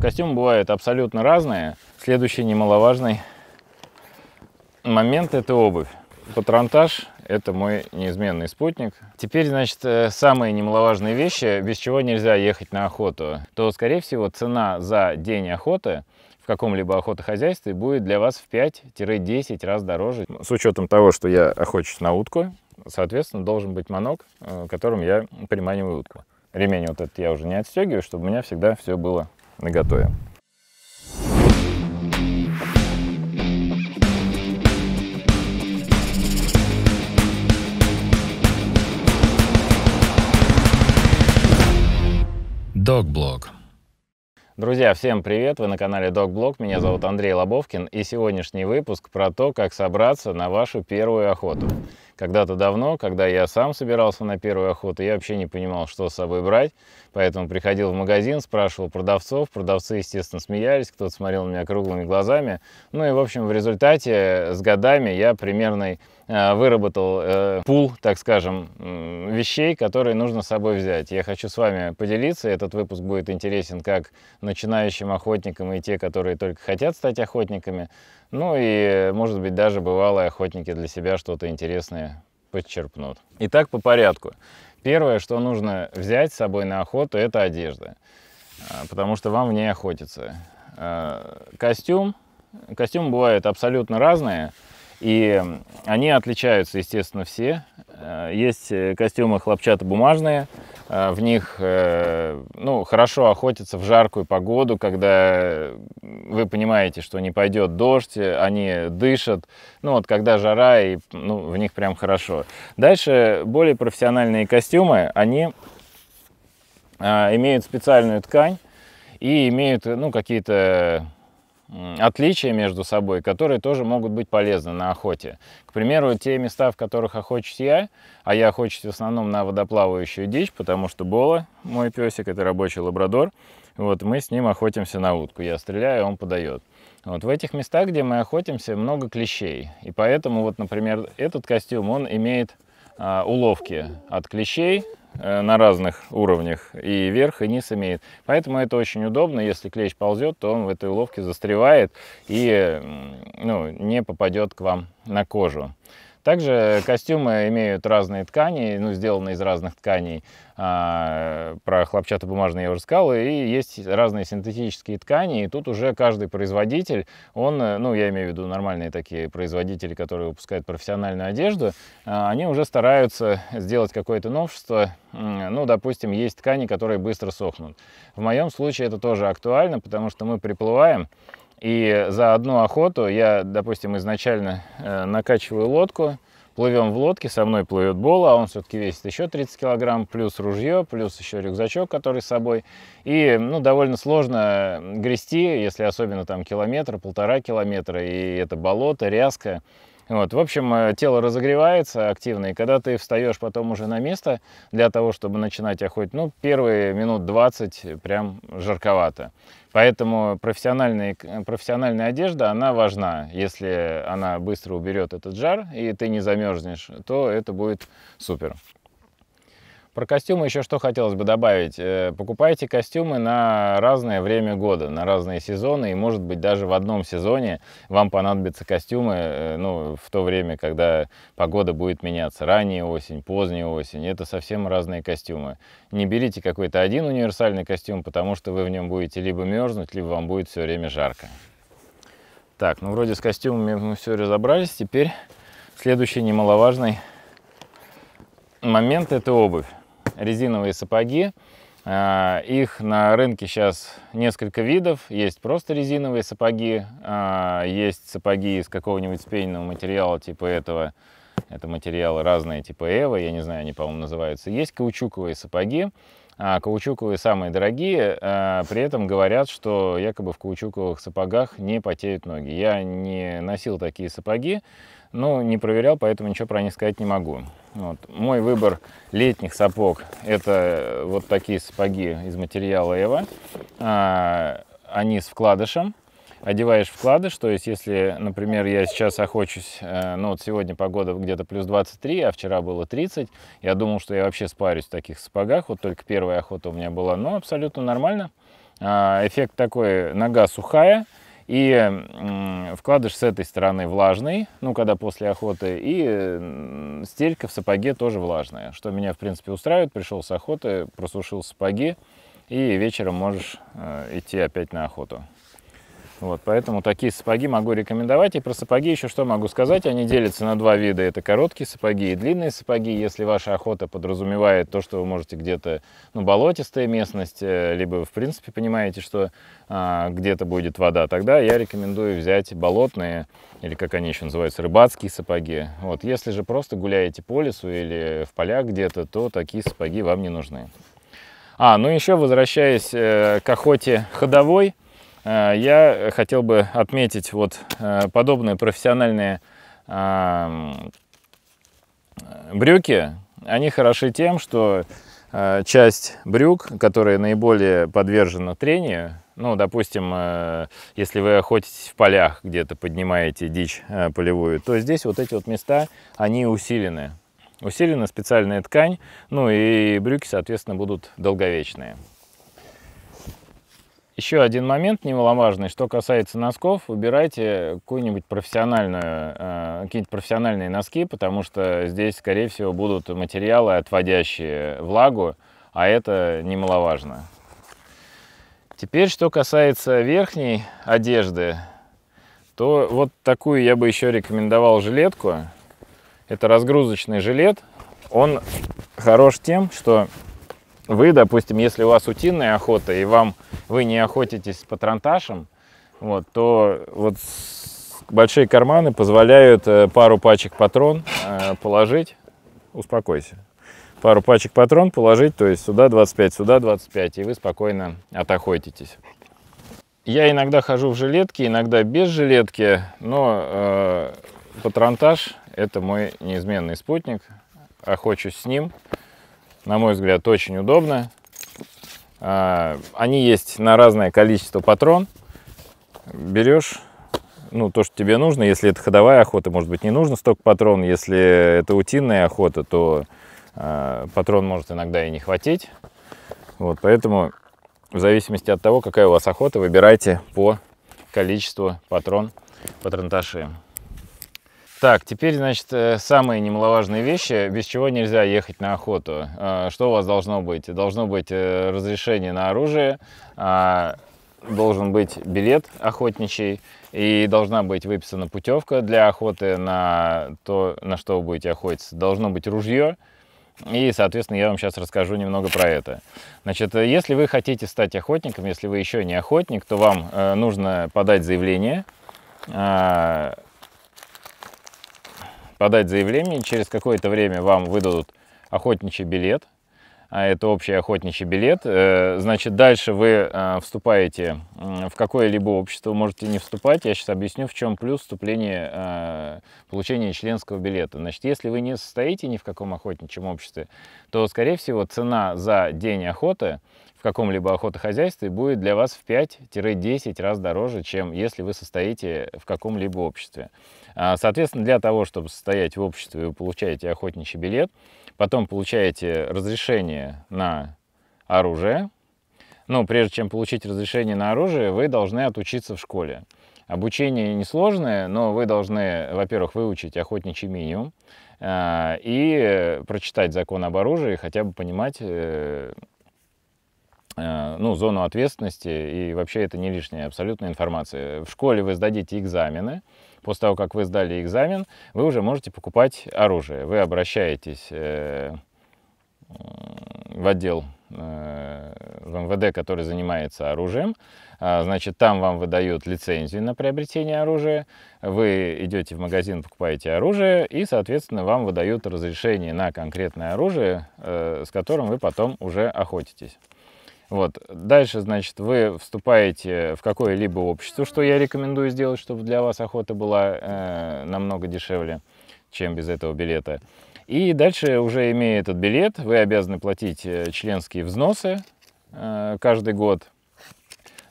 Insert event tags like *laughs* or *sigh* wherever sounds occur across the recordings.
Костюмы бывают абсолютно разные. Следующий немаловажный момент – это обувь. Патронтаж – это мой неизменный спутник. Теперь, значит, э, самые немаловажные вещи, без чего нельзя ехать на охоту. То, скорее всего, цена за день охоты в каком-либо охотохозяйстве будет для вас в 5-10 раз дороже. С учетом того, что я охочусь на утку, соответственно, должен быть манок, э, которым я приманиваю утку. Ремень вот этот я уже не отстегиваю, чтобы у меня всегда все было наготове. Докблог. Друзья, всем привет! Вы на канале Докблог. Меня зовут Андрей Лобовкин. И сегодняшний выпуск про то, как собраться на вашу первую охоту. Когда-то давно, когда я сам собирался на первую охоту, я вообще не понимал, что с собой брать. Поэтому приходил в магазин, спрашивал продавцов. Продавцы, естественно, смеялись, кто-то смотрел на меня круглыми глазами. Ну и, в общем, в результате э, с годами я примерно э, выработал э, пул, так скажем, вещей, которые нужно с собой взять. Я хочу с вами поделиться. Этот выпуск будет интересен как начинающим охотникам и те, которые только хотят стать охотниками. Ну и, может быть, даже бывалые охотники для себя что-то интересное подчерпнут. Итак, по порядку. Первое, что нужно взять с собой на охоту, это одежда, а, потому что вам в ней охотиться. А, костюм. Костюмы бывают абсолютно разные. И они отличаются, естественно, все. Э, есть э, костюмы хлопчатобумажные, э, в них ну, хорошо охотятся в жаркую погоду, когда вы понимаете, что не пойдет дождь, они дышат, ну вот когда жара, и ну, в них прям хорошо. Дальше более профессиональные костюмы, они имеют специальную ткань и имеют ну, какие-то отличия между собой, которые тоже могут быть полезны на охоте. К примеру, те места, в которых охочусь я, а я охочусь в основном на водоплавающую дичь, потому что Бола, мой песик, это рабочий лабрадор, вот мы с ним охотимся на утку. Я стреляю, он подает. Вот в этих местах, где мы охотимся, много клещей. И поэтому, вот, например, этот костюм, он имеет а, уловки от клещей, Э, на разных уровнях и вверх, и низ имеет. Поэтому это очень удобно. Если клещ ползет, то он в этой уловке застревает и ну, не попадет к вам на кожу. Также костюмы имеют разные ткани, ну, сделаны из разных тканей. А, про хлопчатобумажные я уже сказал. И есть разные синтетические ткани. И тут уже каждый производитель, он, э, ну, я имею в виду нормальные такие производители, которые выпускают профессиональную одежду, а, они уже стараются сделать какое-то новшество. Ну, допустим, есть ткани, которые быстро сохнут. В моем случае это тоже актуально, потому что мы приплываем, и за одну охоту я, допустим, изначально э, накачиваю лодку, плывем в лодке, со мной плывет Бола, а он все-таки весит еще 30 килограмм, плюс ружье, плюс еще рюкзачок, который с собой. И, ну, довольно сложно грести, если особенно там километр, полтора километра, и это болото, рязкое. Вот, в общем, э, тело разогревается активно, и когда ты встаешь потом уже на место для того, чтобы начинать охотить, ну, первые минут 20 прям жарковато. Поэтому профессиональная, э, профессиональная одежда, она важна. Если она быстро уберет этот жар, и ты не замерзнешь, то это будет супер. Про костюмы еще что хотелось бы добавить. Э, покупайте костюмы на разное время года, на разные сезоны, и, может быть, даже в одном сезоне вам понадобятся костюмы э, ну, в то время, когда погода будет меняться. Ранняя осень, поздняя осень. Это совсем разные костюмы. Не берите какой-то один универсальный костюм, потому что вы в нем будете либо мерзнуть, либо вам будет все время жарко. Так, ну вроде с костюмами мы все разобрались. Теперь следующий немаловажный момент – это обувь резиновые сапоги. А, их на рынке сейчас несколько видов. Есть просто резиновые сапоги, а, есть сапоги из какого-нибудь спейного материала типа этого. Это материалы разные, типа Эва, я не знаю, они, по-моему, называются. Есть каучуковые сапоги. А, каучуковые самые дорогие, при этом говорят, что якобы в каучуковых сапогах не потеют ноги. Я не носил такие сапоги, ну, не проверял, поэтому ничего про них сказать не могу. Вот. Мой выбор летних сапог – это э, вот такие сапоги из материала Eva. А, они с вкладышем. Одеваешь вкладыш, то есть если, например, я сейчас охочусь, э, ну вот сегодня погода где-то плюс 23, а вчера было 30, я думал, что я вообще спарюсь в таких сапогах, вот только первая охота у меня была, но абсолютно нормально. А, эффект такой, нога сухая, и вкладыш с этой стороны влажный, ну, когда после охоты, и стелька в сапоге тоже влажная, что меня, в принципе, устраивает. Пришел с охоты, просушил сапоги, и вечером можешь э, идти опять на охоту. Вот, поэтому такие сапоги могу рекомендовать. И про сапоги еще что могу сказать. Они делятся на два вида. Это короткие сапоги и длинные сапоги. Если ваша охота подразумевает то, что вы можете где-то, ну, болотистая местность, э, либо, в принципе, понимаете, что а, где-то будет вода, тогда я рекомендую взять болотные, или как они еще называются, рыбацкие сапоги. Вот, если же просто гуляете по лесу или в полях где-то, то такие сапоги вам не нужны. А, ну еще возвращаясь э, к охоте ходовой, Э, я хотел бы отметить вот э, подобные профессиональные а, брюки. Они хороши тем, что э, часть брюк, которые наиболее подвержена трению, ну, допустим, если вы охотитесь в полях, где-то поднимаете дичь полевую, то здесь вот эти вот места, они усилены. Усилена специальная ткань, ну и брюки, соответственно, будут долговечные. Еще один момент немаловажный, что касается носков, выбирайте какую-нибудь профессиональную, э, какие-нибудь профессиональные носки, потому что здесь, скорее всего, будут материалы, отводящие влагу, а это немаловажно. Теперь, что касается верхней одежды, то вот такую я бы еще рекомендовал жилетку. Это разгрузочный жилет. Он хорош тем, что вы, допустим, если у вас утиная охота, и вам вы не охотитесь по транташам, вот, то вот большие карманы позволяют э, пару пачек патрон э, положить. Успокойся. Пару пачек патрон положить, то есть сюда 25, сюда 25, и вы спокойно отохотитесь. Я иногда хожу в жилетке, иногда без жилетки, но э, патронтаж – это мой неизменный спутник. Охочусь с ним на мой взгляд, очень удобно. А, они есть на разное количество патрон. Берешь ну, то, что тебе нужно. Если это ходовая охота, может быть, не нужно столько патрон. Если это утиная охота, то э, патрон может иногда и не хватить. Вот, поэтому в зависимости от того, какая у вас охота, выбирайте по количеству патрон, патронташи. Так, теперь, значит, э, самые немаловажные вещи, без чего нельзя ехать на охоту. Э, что у вас должно быть? Должно быть э, разрешение на оружие, а, должен быть билет охотничий и должна быть выписана путевка для охоты на то, на что вы будете охотиться. Должно быть ружье, и, соответственно, я вам сейчас расскажу немного про это. Значит, если вы хотите стать охотником, если вы еще не охотник, то вам нужно подать заявление а, подать заявление, через какое-то время вам выдадут охотничий билет, а это общий охотничий билет. Э, значит, дальше вы э, вступаете в какое-либо общество, можете не вступать. Я сейчас объясню, в чем плюс вступления, э, получения членского билета. Значит, если вы не состоите ни в каком охотничьем обществе, то, скорее всего, цена за день охоты в каком-либо охотохозяйстве будет для вас в 5-10 раз дороже, чем если вы состоите в каком-либо обществе. А, соответственно, для того, чтобы состоять в обществе, вы получаете охотничий билет, потом получаете разрешение на оружие. Но ну, прежде чем получить разрешение на оружие, вы должны отучиться в школе. Обучение несложное, но вы должны, во-первых, выучить охотничий минимум э, и прочитать закон об оружии, хотя бы понимать э, э, ну, зону ответственности. И вообще это не лишняя абсолютная информация. В школе вы сдадите экзамены, после того, как вы сдали экзамен, вы уже можете покупать оружие. Вы обращаетесь э, э, в отдел э, в МВД, который занимается оружием. А, значит, там вам выдают лицензию на приобретение оружия. Вы идете в магазин, покупаете оружие, и, соответственно, вам выдают разрешение на конкретное оружие, с которым вы потом уже охотитесь. Вот. Дальше, значит, вы вступаете в какое-либо общество, что я рекомендую сделать, чтобы для вас охота была э, намного дешевле, чем без этого билета. И дальше, уже имея этот билет, вы обязаны платить э, членские взносы э, каждый год.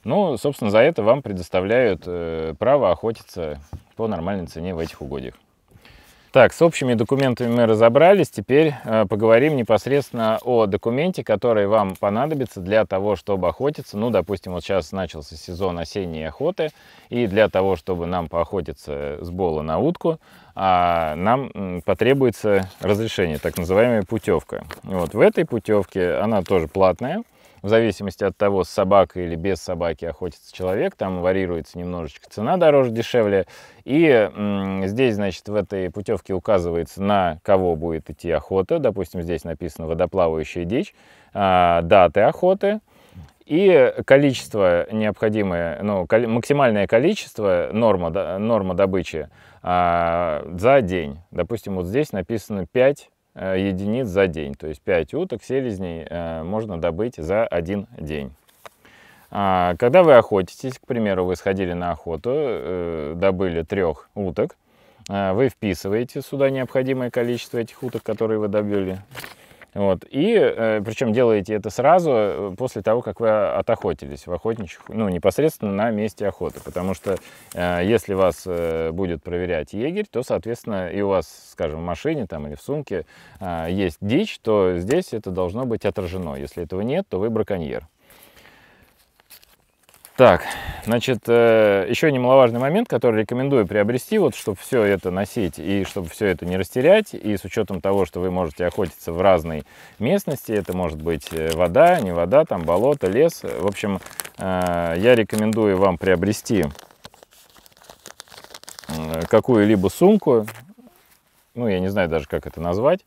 Ну, собственно, за это вам предоставляют э, право охотиться по нормальной цене в этих угодьях. Так, с общими документами мы разобрались, теперь э, поговорим непосредственно о документе, который вам понадобится для того, чтобы охотиться. Ну, допустим, вот сейчас начался сезон осенней охоты, и для того, чтобы нам поохотиться с бола на утку, а нам потребуется разрешение, так называемая путевка. Вот в этой путевке, она тоже платная, в зависимости от того, с собакой или без собаки охотится человек, там варьируется немножечко цена дороже, дешевле. И здесь, значит, в этой путевке указывается, на кого будет идти охота. Допустим, здесь написано водоплавающая дичь, а, даты охоты, и количество необходимое, ну, максимальное количество, норма, норма добычи а, за день. Допустим, вот здесь написано 5 Э, единиц за день. То есть 5 уток, селезней э, можно добыть за один день. А, когда вы охотитесь, к примеру, вы сходили на охоту, э, добыли трех уток, вы вписываете сюда необходимое количество этих уток, которые вы добыли, вот. И э, причем делаете это сразу э, после того, как вы а, отохотились в охотничьих, ну, непосредственно на месте охоты. Потому что э, если вас будет проверять егерь, то, соответственно, и у вас, скажем, в машине там, или в сумке а, есть дичь, то здесь это должно быть отражено. Если этого нет, то вы браконьер. Так, значит, э, еще немаловажный момент, который рекомендую приобрести, вот, чтобы все это носить и чтобы все это не растерять. И с учетом того, что вы можете охотиться в разной местности, это может быть э, вода, не вода, там болото, лес. В общем, э, я рекомендую вам приобрести какую-либо сумку, ну, я не знаю даже, как это назвать,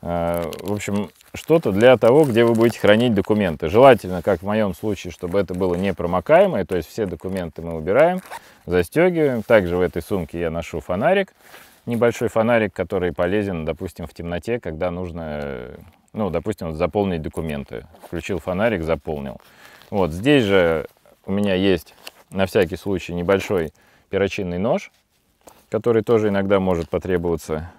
Э, в общем, что-то для того, где вы будете хранить документы. Желательно, как в моем случае, чтобы это было непромокаемое, то есть все документы мы убираем, застегиваем. Также в этой сумке я ношу фонарик, небольшой фонарик, который полезен, допустим, в темноте, когда нужно, ну, допустим, заполнить документы. Включил фонарик, заполнил. Вот здесь же у меня есть на всякий случай небольшой перочинный нож, который тоже иногда может потребоваться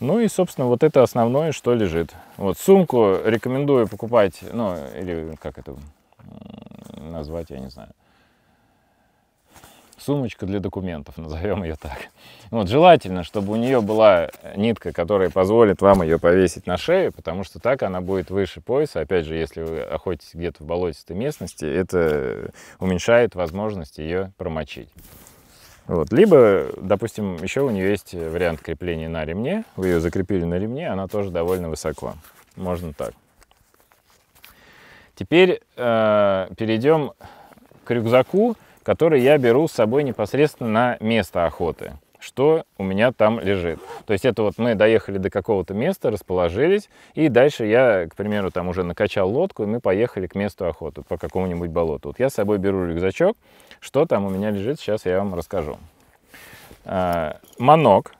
ну и, собственно, вот это основное, что лежит. Вот сумку рекомендую покупать, ну, или как это назвать, я не знаю. Сумочка для документов, *laughs* назовем ее так. Вот желательно, чтобы у нее была нитка, которая позволит вам ее повесить на шею, потому что так она будет выше пояса. Опять же, если вы охотитесь где-то в болотистой местности, это уменьшает возможность ее промочить. Вот. Либо, допустим, еще у нее есть вариант крепления на ремне. Вы ее закрепили на ремне, она тоже довольно высоко. Можно так. Теперь э, перейдем к рюкзаку, который я беру с собой непосредственно на место охоты. Что у меня там лежит. То есть это вот мы доехали до какого-то места, расположились, и дальше я, к примеру, там уже накачал лодку, и мы поехали к месту охоты по какому-нибудь болоту. Вот я с собой беру рюкзачок, что там у меня лежит, сейчас я вам расскажу. А, монок.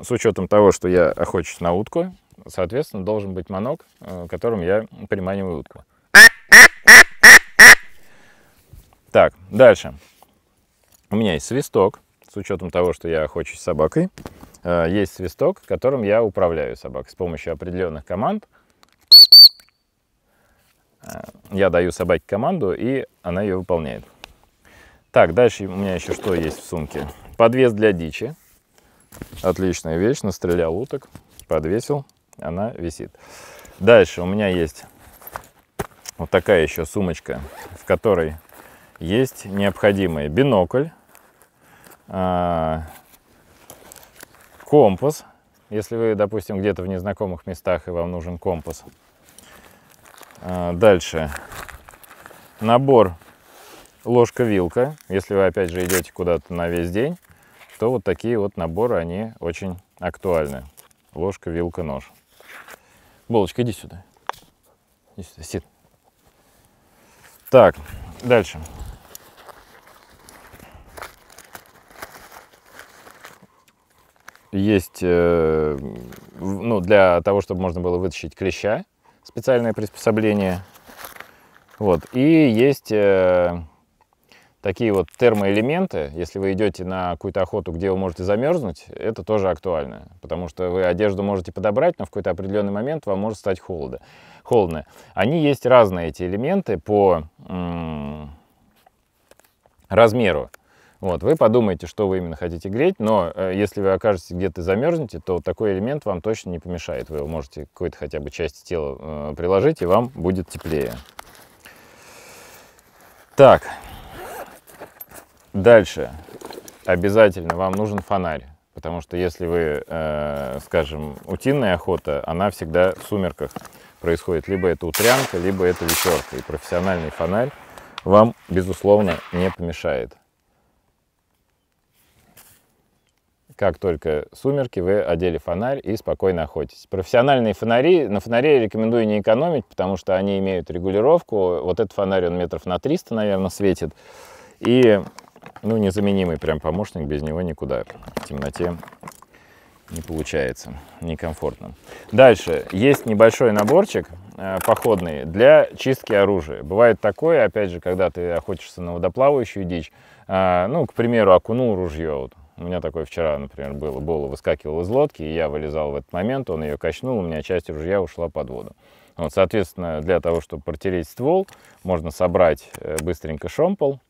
с учетом того, что я охочусь на утку, соответственно, должен быть монок, э, которым я приманиваю утку. Так, дальше. У меня есть свисток, с учетом того, что я охочусь с собакой. Э, есть свисток, которым я управляю собак. с помощью определенных команд. Э, я даю собаке команду, и она ее выполняет. Так, дальше у меня еще что есть в сумке? Подвес для дичи. Отличная вещь, настрелял уток, подвесил, она висит. Дальше у меня есть вот такая еще сумочка, в которой есть необходимые бинокль, а, компас, если вы, допустим, где-то в незнакомых местах и вам нужен компас. А, дальше набор ложка-вилка. Если вы, опять же, идете куда-то на весь день, то вот такие вот наборы, они очень актуальны. Ложка, вилка, нож. Булочка, иди сюда. Иди сюда, сид. Так, дальше. Есть, э, ну, для того, чтобы можно было вытащить клеща, специальное приспособление. Вот, и есть э, такие вот термоэлементы, если вы идете на какую-то охоту, где вы можете замерзнуть, это тоже актуально, потому что вы одежду можете подобрать, но в какой-то определенный момент вам может стать холодно. холодно. Они есть разные эти элементы по размеру. Вот, вы подумаете, что вы именно хотите греть, но э, если вы окажетесь где-то замерзнете, то такой элемент вам точно не помешает. Вы его можете какой-то хотя бы части тела э, приложить, и вам будет теплее. Так, Дальше. Обязательно вам нужен фонарь. Потому что если вы, э, скажем, утиная охота, она всегда в сумерках происходит. Либо это утрянка, либо это вечерка. И профессиональный фонарь вам, безусловно, не помешает. Как только сумерки, вы одели фонарь и спокойно охотитесь. Профессиональные фонари, на фонаре рекомендую не экономить, потому что они имеют регулировку. Вот этот фонарь, он метров на 300, наверное, светит. И ну, незаменимый прям помощник, без него никуда в темноте не получается, некомфортно. Дальше, есть небольшой наборчик э, походный для чистки оружия. Бывает такое, опять же, когда ты охотишься на водоплавающую дичь, э, ну, к примеру, окунул ружье, вот, у меня такое вчера, например, было. Бола выскакивал из лодки, и я вылезал в этот момент, он ее качнул, у меня часть ружья ушла под воду. Вот, соответственно, для того, чтобы протереть ствол, можно собрать э, быстренько шомпол,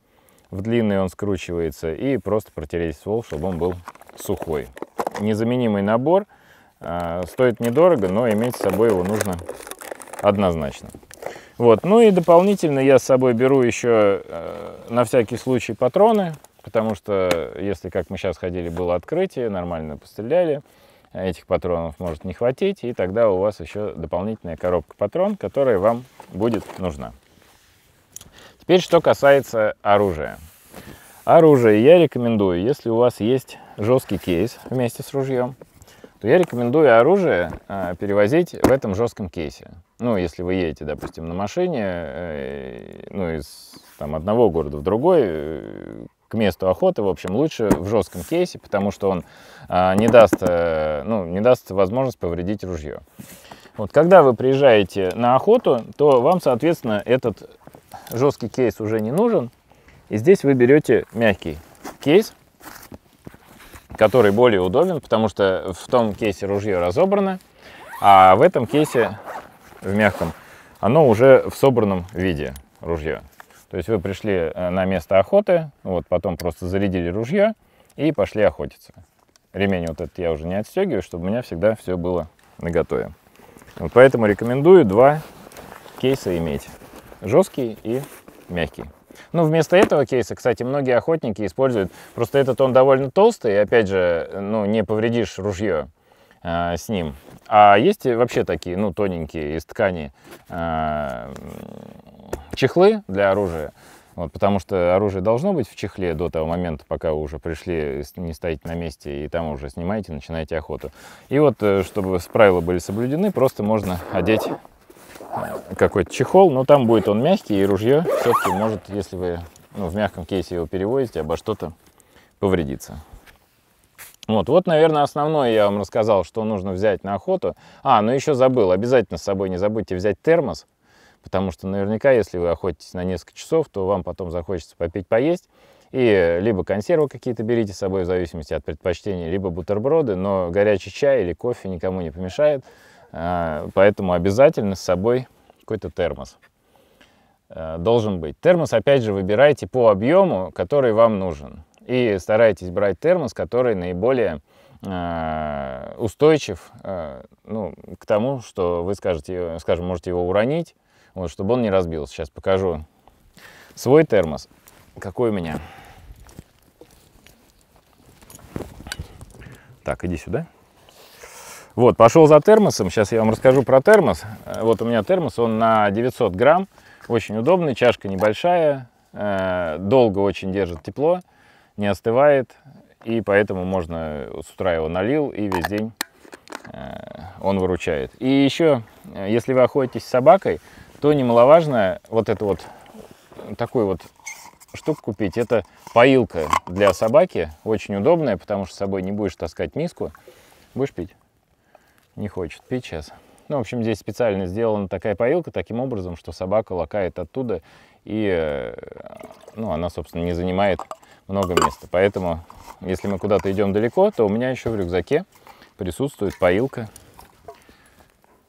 в длинный он скручивается, и просто протереть ствол, чтобы он был сухой. Незаменимый набор, а, стоит недорого, но иметь с собой его нужно однозначно. Вот. Ну и дополнительно я с собой беру еще э, на всякий случай патроны, потому что если, как мы сейчас ходили, было открытие, нормально постреляли, а этих патронов может не хватить, и тогда у вас еще дополнительная коробка патрон, которая вам будет нужна. Теперь, что касается оружия. Оружие я рекомендую, если у вас есть жесткий кейс вместе с ружьем, то я рекомендую оружие а, перевозить в этом жестком кейсе. Ну, если вы едете, допустим, на машине, э, ну, из там, одного города в другой, э, к месту охоты, в общем, лучше в жестком кейсе, потому что он а, не, даст, э, ну, не даст возможность повредить ружье. Вот, когда вы приезжаете на охоту, то вам, соответственно, этот жесткий кейс уже не нужен. И здесь вы берете мягкий кейс, который более удобен, потому что в том кейсе ружье разобрано, а в этом кейсе, в мягком, оно уже в собранном виде ружье. То есть вы пришли э, на место охоты, вот потом просто зарядили ружье и пошли охотиться. Ремень вот этот я уже не отстегиваю, чтобы у меня всегда все было наготове. Вот поэтому рекомендую два кейса иметь жесткий и мягкий. Ну вместо этого кейса, кстати, многие охотники используют, просто этот он довольно толстый, и опять же, ну, не повредишь ружье э, с ним. А есть вообще такие, ну, тоненькие из ткани э, чехлы для оружия, вот, потому что оружие должно быть в чехле до того момента, пока вы уже пришли, не стоите на месте и там уже снимаете, начинаете охоту. И вот, э, чтобы правила были соблюдены, просто можно одеть Э, какой-то чехол, но там будет он мягкий, и ружье все-таки может, если вы ну, в мягком кейсе его перевозите, обо что-то повредиться. Вот, вот, наверное, основное я вам рассказал, что нужно взять на охоту. А, ну еще забыл, обязательно с собой не забудьте взять термос, потому что наверняка, если вы охотитесь на несколько часов, то вам потом захочется попить, поесть. И либо консервы какие-то берите с собой, в зависимости от предпочтений, либо бутерброды, но горячий чай или кофе никому не помешает. А, поэтому обязательно с собой какой-то термос э, должен быть. Термос, опять же, выбирайте по объему, который вам нужен. И старайтесь брать термос, который наиболее а, устойчив а, ну, к тому, что вы скажете, скажем, можете его уронить, вот, чтобы он не разбился. Сейчас покажу свой термос. Какой у меня? Так, иди сюда. Вот, пошел за термосом. Сейчас я вам расскажу про термос. Э, вот у меня термос, он на 900 грамм. Очень удобный, чашка небольшая. Э, долго очень держит тепло, не остывает. И поэтому можно с утра его налил и весь день э, он выручает. И еще, если вы охотитесь с собакой, то немаловажно вот эту вот такую вот штуку купить. Это поилка для собаки, очень удобная, потому что с собой не будешь таскать миску, будешь пить не хочет пить сейчас. Ну, в общем, здесь специально сделана такая поилка таким образом, что собака лакает оттуда, и э, ну, она, собственно, не занимает много места. Поэтому, если мы куда-то идем далеко, то у меня еще в рюкзаке присутствует поилка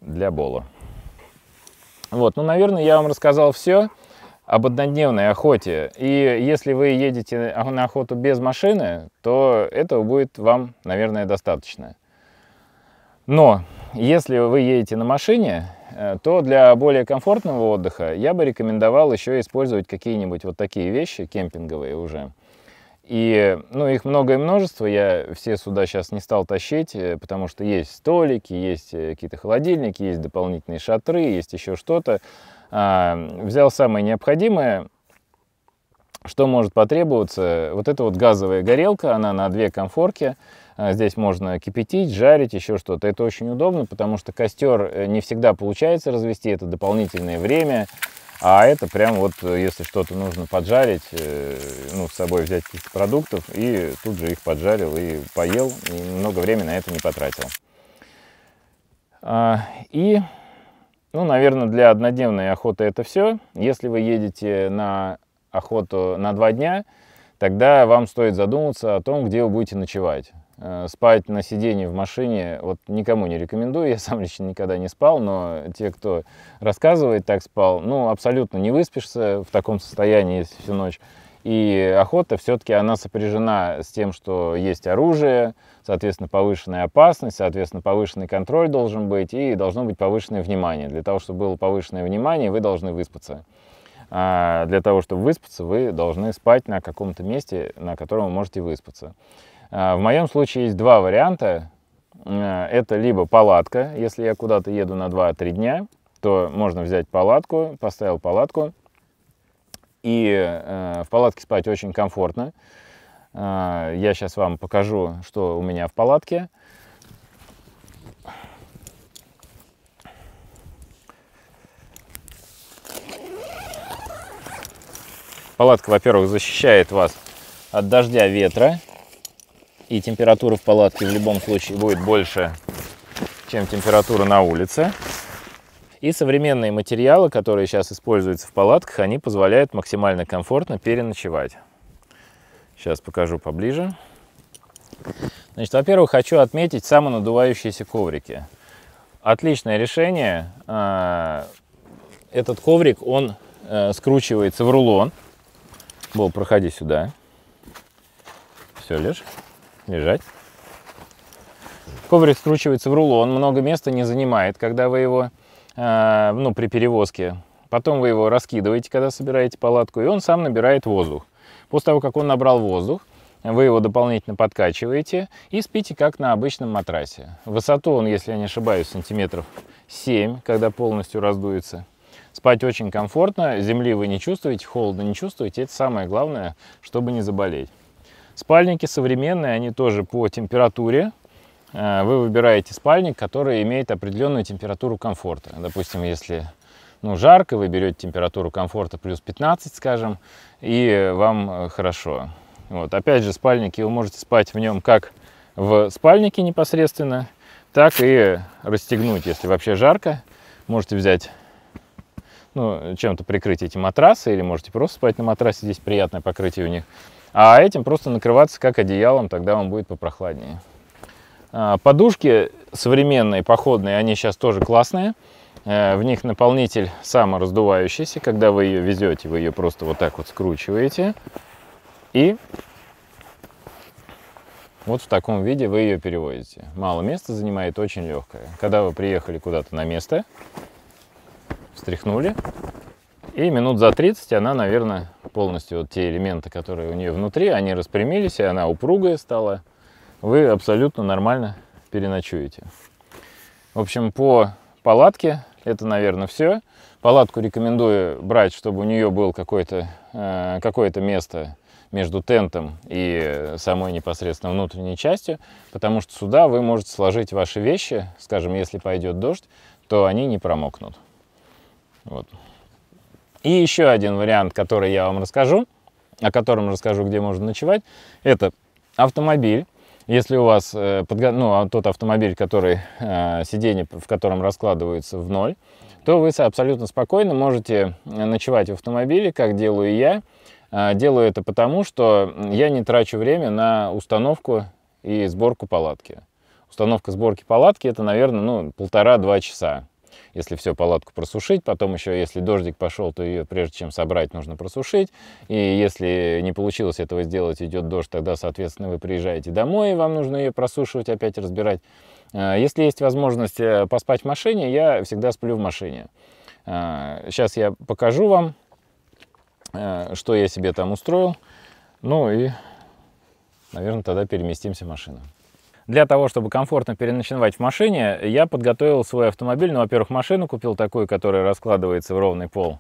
для бола. Вот, ну, наверное, я вам рассказал все об однодневной охоте. И если вы едете на охоту без машины, то этого будет вам, наверное, достаточно. Но если вы едете на машине, э, то для более комфортного отдыха я бы рекомендовал еще использовать какие-нибудь вот такие вещи, кемпинговые уже. И, ну, их многое множество, я все сюда сейчас не стал тащить, э, потому что есть столики, есть э, какие-то холодильники, есть дополнительные шатры, есть еще что-то. А, взял самое необходимое, что может потребоваться. Вот эта вот газовая горелка, она на две конфорки, а, здесь можно кипятить, жарить, еще что-то. Это очень удобно, потому что костер э, не всегда получается развести, это дополнительное время. А это прям вот, э, если что-то нужно поджарить, э, ну, с собой взять каких-то продуктов, и тут же их поджарил и поел, и много времени на это не потратил. А, и, ну, наверное, для однодневной охоты это все. Если вы едете на охоту на два дня, тогда вам стоит задуматься о том, где вы будете ночевать. Э, спать на сидении в машине, вот никому не рекомендую, *laughs* я сам лично никогда не спал, но те, кто рассказывает, так спал, ну, абсолютно не выспишься в таком состоянии всю ночь. И охота все-таки она сопряжена с тем, что есть оружие, соответственно, повышенная опасность, соответственно, повышенный контроль должен быть и должно быть повышенное внимание. Для того, чтобы было повышенное внимание, вы должны выспаться. А для того, чтобы выспаться, вы должны спать на каком-то месте, на котором вы можете выспаться. А, в моем случае есть два варианта. Э, это либо палатка, если я куда-то еду на 2-3 дня, то можно взять палатку, поставил палатку, и э, в палатке спать очень комфортно. А, я сейчас вам покажу, что у меня в палатке. Палатка, во-первых, защищает вас от дождя, ветра и температура в палатке в любом случае будет больше, чем температура на улице. И современные материалы, которые сейчас используются в палатках, они позволяют максимально комфортно переночевать. Сейчас покажу поближе. Значит, во-первых, хочу отметить самонадувающиеся коврики. Отличное решение. А, этот коврик, он э, скручивается в рулон. Бол, проходи сюда. Все, лишь лежать. Коврик скручивается в рулон, много места не занимает, когда вы его, э, ну, при перевозке. Потом вы его раскидываете, когда собираете палатку, и он сам набирает воздух. После того, как он набрал воздух, вы его дополнительно подкачиваете и спите как на обычном матрасе. Высоту он, если я не ошибаюсь, сантиметров 7, когда полностью раздуется. Спать очень комфортно, земли вы не чувствуете, холода не чувствуете. Это самое главное, чтобы не заболеть. Спальники современные, они тоже по температуре. Э, вы выбираете спальник, который имеет определенную температуру комфорта. Допустим, если ну, жарко, вы берете температуру комфорта плюс 15, скажем, и вам э, хорошо. Вот. Опять же, спальники, вы можете спать в нем как в спальнике непосредственно, так и расстегнуть, если вообще жарко. Можете взять ну, чем-то прикрыть эти матрасы, или можете просто спать на матрасе, здесь приятное покрытие у них. А этим просто накрываться как одеялом, тогда вам будет попрохладнее. А, подушки современные, походные, они сейчас тоже классные. Э, в них наполнитель самораздувающийся. Когда вы ее везете, вы ее просто вот так вот скручиваете. И вот в таком виде вы ее перевозите Мало места занимает, очень легкая. Когда вы приехали куда-то на место, встряхнули, и минут за 30 она, наверное, полностью, вот те элементы, которые у нее внутри, они распрямились, и она упругая стала. Вы абсолютно нормально переночуете. В общем, по палатке это, наверное, все. Палатку рекомендую брать, чтобы у нее было э, какое-то э, какое место между тентом и самой непосредственно внутренней частью, потому что сюда вы можете сложить ваши вещи, скажем, если пойдет дождь, то они не промокнут. Вот. И еще один вариант, который я вам расскажу, о котором расскажу, где можно ночевать, это автомобиль. Если у вас э, ну, а тот автомобиль, который, э, сиденье в котором раскладывается в ноль, то вы абсолютно спокойно можете э, ночевать в автомобиле, как делаю я. Делаю это потому, что я не трачу время на установку и сборку палатки. Установка сборки палатки это, наверное, ну, полтора-два часа. Если все, палатку просушить, потом еще, если дождик пошел, то ее прежде чем собрать, нужно просушить. И если не получилось этого сделать, идет дождь, тогда, соответственно, вы приезжаете домой, и вам нужно ее просушивать, опять разбирать. А, если есть возможность э, поспать в машине, я всегда сплю в машине. Сейчас а, я покажу вам, э, что я себе там устроил. Ну и, наверное, тогда переместимся в машину. Для того, чтобы комфортно переночевать в машине, я подготовил свой автомобиль. Ну, во-первых, машину купил такую, которая раскладывается в ровный пол.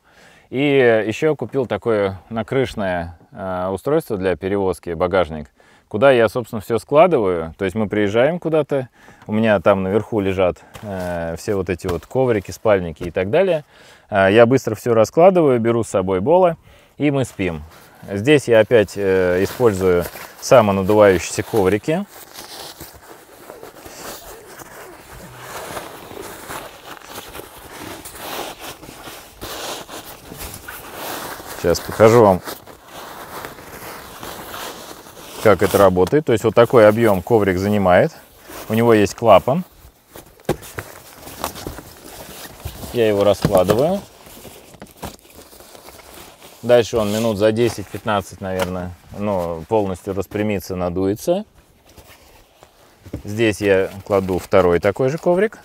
И еще купил такое накрышное э, устройство для перевозки, багажник, куда я, собственно, все складываю. То есть мы приезжаем куда-то, у меня там наверху лежат э, все вот эти вот коврики, спальники и так далее. Э, я быстро все раскладываю, беру с собой бола, и мы спим. Здесь я опять э, использую самонадувающиеся коврики. Сейчас покажу вам, как это работает. То есть вот такой объем коврик занимает. У него есть клапан. Я его раскладываю. Дальше он минут за 10-15, наверное, ну, полностью распрямится, надуется. Здесь я кладу второй такой же коврик.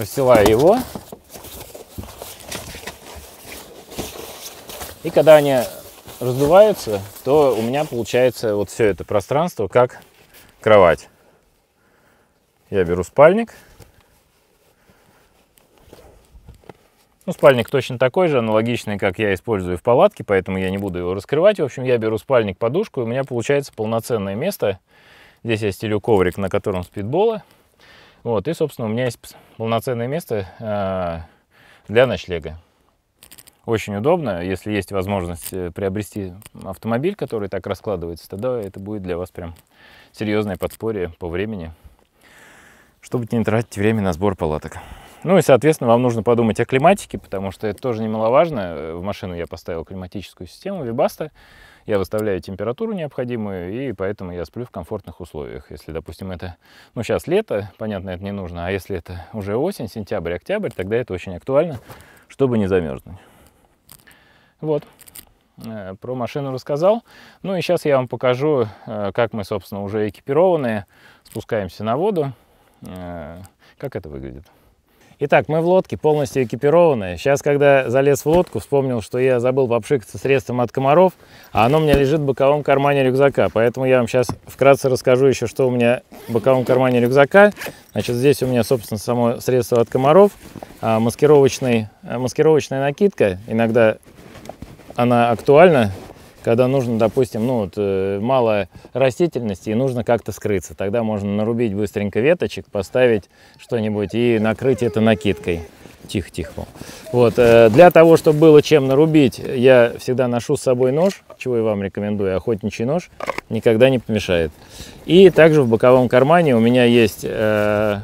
высылаю его. И когда они раздуваются, то у меня получается вот все это пространство как кровать. Я беру спальник. Ну, спальник точно такой же, аналогичный, как я использую в палатке, поэтому я не буду его раскрывать. В общем, я беру спальник, подушку, и у меня получается полноценное место. Здесь я стелю коврик, на котором спит Бола. Вот, и, собственно, у меня есть полноценное место э, для ночлега. Очень удобно, если есть возможность э, приобрести автомобиль, который так раскладывается, тогда это будет для вас прям серьезное подспорье по времени, чтобы не тратить время на сбор палаток. Ну и, соответственно, вам нужно подумать о климатике, потому что это тоже немаловажно. Э, в машину я поставил климатическую систему Вибаста я выставляю температуру необходимую, и поэтому я сплю в комфортных условиях. Если, допустим, это, ну, сейчас лето, понятно, это не нужно, а если это уже осень, сентябрь, октябрь, тогда это очень актуально, чтобы не замерзнуть. Вот, э, про машину рассказал. Ну и сейчас я вам покажу, э, как мы, собственно, уже экипированные спускаемся на воду, э, как это выглядит. Итак, мы в лодке, полностью экипированные. Сейчас, когда залез в лодку, вспомнил, что я забыл попшикаться средством от комаров, а оно у меня лежит в боковом кармане рюкзака. Поэтому я вам сейчас вкратце расскажу еще, что у меня в боковом кармане рюкзака. Значит, здесь у меня, собственно, само средство от комаров, а, маскировочный, э, маскировочная накидка. Иногда она актуальна когда нужно, допустим, ну, вот, э, мало растительности и нужно как-то скрыться. Тогда можно нарубить быстренько веточек, поставить что-нибудь и накрыть это накидкой. Тихо, тихо. Вот, э, для того, чтобы было чем нарубить, я всегда ношу с собой нож, чего я вам рекомендую, охотничий нож, никогда не помешает. И также в боковом кармане у меня есть э,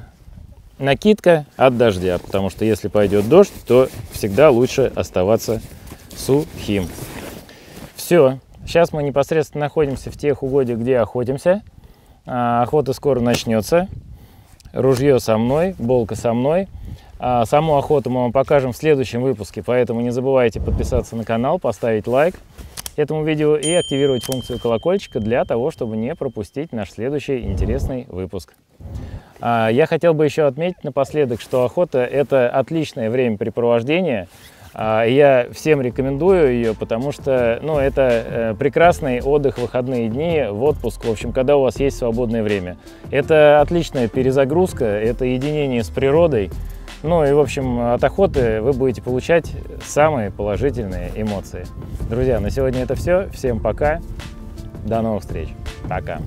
накидка от дождя, потому что если пойдет дождь, то всегда лучше оставаться сухим. Все, сейчас мы непосредственно находимся в тех угодьях, где охотимся. А, охота скоро начнется. Ружье со мной, болка со мной. А, саму охоту мы вам покажем в следующем выпуске, поэтому не забывайте подписаться на канал, поставить лайк этому видео и активировать функцию колокольчика для того, чтобы не пропустить наш следующий интересный выпуск. А, я хотел бы еще отметить напоследок, что охота – это отличное времяпрепровождение, а, я всем рекомендую ее, потому что ну, это э, прекрасный отдых, выходные дни, в отпуск, в общем, когда у вас есть свободное время. Это отличная перезагрузка, это единение с природой. Ну и, в общем, от охоты вы будете получать самые положительные эмоции. Друзья, на сегодня это все. Всем пока. До новых встреч. Пока.